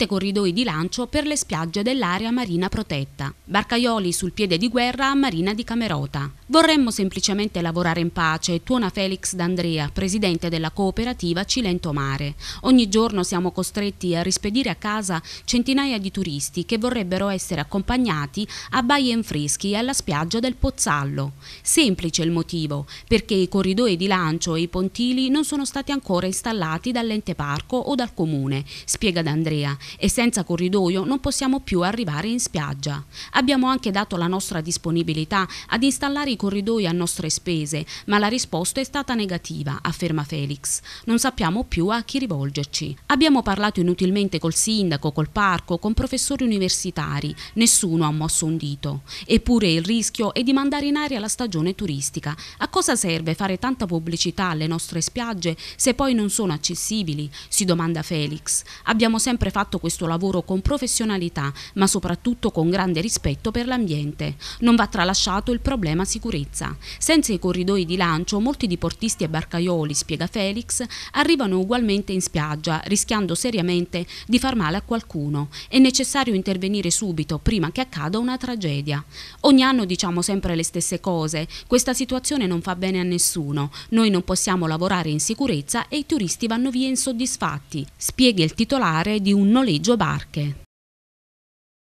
sette corridoi di lancio per le spiagge dell'area marina protetta. Barcaioli sul piede di guerra a Marina di Camerota. Vorremmo semplicemente lavorare in pace, tuona Felix D'Andrea, presidente della cooperativa Cilento Mare. Ogni giorno siamo costretti a rispedire a casa centinaia di turisti che vorrebbero essere accompagnati a Baie Enfreschi e alla spiaggia del Pozzallo. Semplice il motivo, perché i corridoi di lancio e i pontili non sono stati ancora installati dall'ente parco o dal comune, spiega D'Andrea, e senza corridoio non possiamo più arrivare in spiaggia. Abbiamo anche dato la nostra disponibilità ad installare i corridoi a nostre spese, ma la risposta è stata negativa, afferma Felix. Non sappiamo più a chi rivolgerci. Abbiamo parlato inutilmente col sindaco, col parco, con professori universitari, nessuno ha mosso un dito. Eppure il rischio è di mandare in aria la stagione turistica. A cosa serve fare tanta pubblicità alle nostre spiagge se poi non sono accessibili? si domanda Felix. Abbiamo sempre fatto questo lavoro con professionalità, ma soprattutto con grande rispetto per l'ambiente. Non va tralasciato il problema sicurezza. Senza i corridoi di lancio, molti diportisti e barcaioli, spiega Felix, arrivano ugualmente in spiaggia, rischiando seriamente di far male a qualcuno. È necessario intervenire subito, prima che accada una tragedia. Ogni anno diciamo sempre le stesse cose, questa situazione non fa bene a nessuno, noi non possiamo lavorare in sicurezza e i turisti vanno via insoddisfatti, spiega il titolare di un noleggio Poggioreggio Barche.